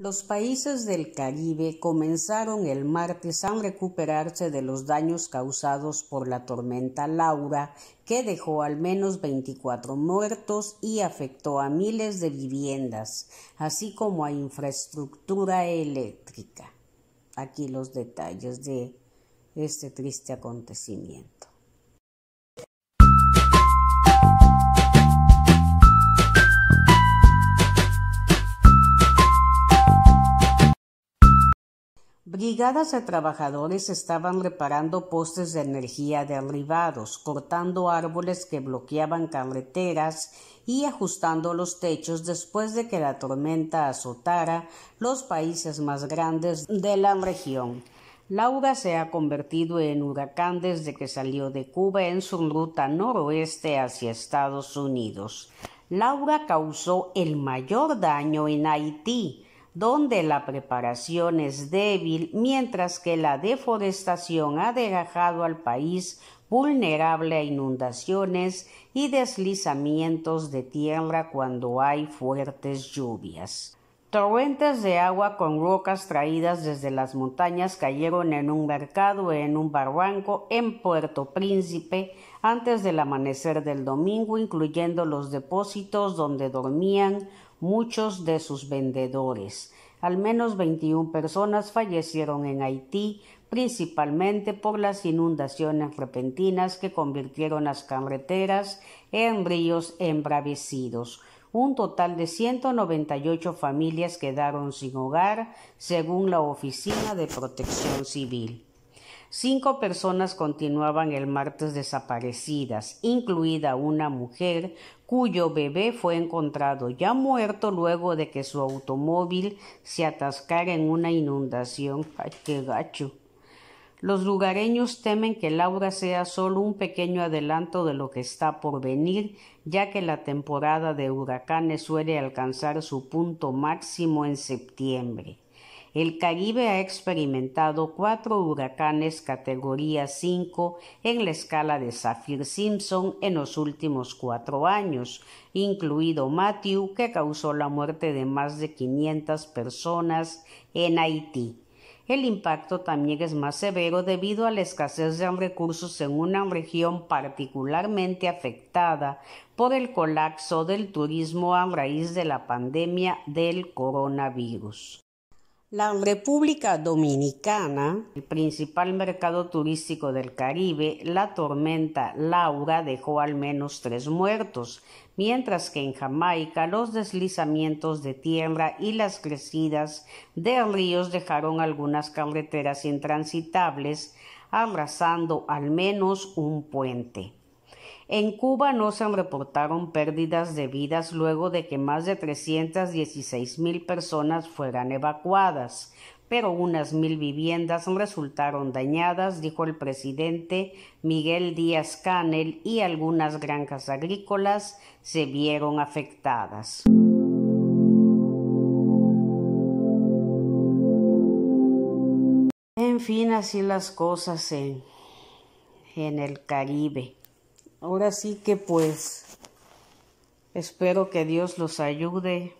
Los países del Caribe comenzaron el martes a recuperarse de los daños causados por la tormenta Laura, que dejó al menos 24 muertos y afectó a miles de viviendas, así como a infraestructura eléctrica. Aquí los detalles de este triste acontecimiento. Brigadas de trabajadores estaban reparando postes de energía derribados, cortando árboles que bloqueaban carreteras y ajustando los techos después de que la tormenta azotara los países más grandes de la región. Laura se ha convertido en huracán desde que salió de Cuba en su ruta noroeste hacia Estados Unidos. Laura causó el mayor daño en Haití, donde la preparación es débil, mientras que la deforestación ha dejado al país vulnerable a inundaciones y deslizamientos de tierra cuando hay fuertes lluvias. Torrentes de agua con rocas traídas desde las montañas cayeron en un mercado, en un barranco, en Puerto Príncipe, antes del amanecer del domingo, incluyendo los depósitos donde dormían muchos de sus vendedores. Al menos 21 personas fallecieron en Haití, principalmente por las inundaciones repentinas que convirtieron las carreteras en ríos embravecidos. Un total de 198 familias quedaron sin hogar, según la Oficina de Protección Civil. Cinco personas continuaban el martes desaparecidas, incluida una mujer cuyo bebé fue encontrado ya muerto luego de que su automóvil se atascara en una inundación. ¡Ay, qué gacho! Los lugareños temen que Laura sea solo un pequeño adelanto de lo que está por venir, ya que la temporada de huracanes suele alcanzar su punto máximo en septiembre. El Caribe ha experimentado cuatro huracanes categoría 5 en la escala de Saffir-Simpson en los últimos cuatro años, incluido Matthew, que causó la muerte de más de 500 personas en Haití el impacto también es más severo debido a la escasez de recursos en una región particularmente afectada por el colapso del turismo a raíz de la pandemia del coronavirus. La República Dominicana, el principal mercado turístico del Caribe, la tormenta Laura dejó al menos tres muertos, mientras que en Jamaica los deslizamientos de tierra y las crecidas de ríos dejaron algunas carreteras intransitables, arrasando al menos un puente. En Cuba no se reportaron pérdidas de vidas luego de que más de 316 mil personas fueran evacuadas, pero unas mil viviendas resultaron dañadas, dijo el presidente Miguel Díaz Canel, y algunas granjas agrícolas se vieron afectadas. En fin, así las cosas en, en el Caribe. Ahora sí que pues espero que Dios los ayude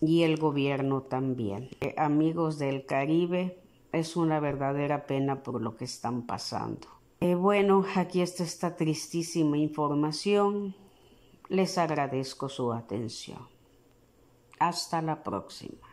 y el gobierno también. Eh, amigos del Caribe, es una verdadera pena por lo que están pasando. Eh, bueno, aquí está esta tristísima información. Les agradezco su atención. Hasta la próxima.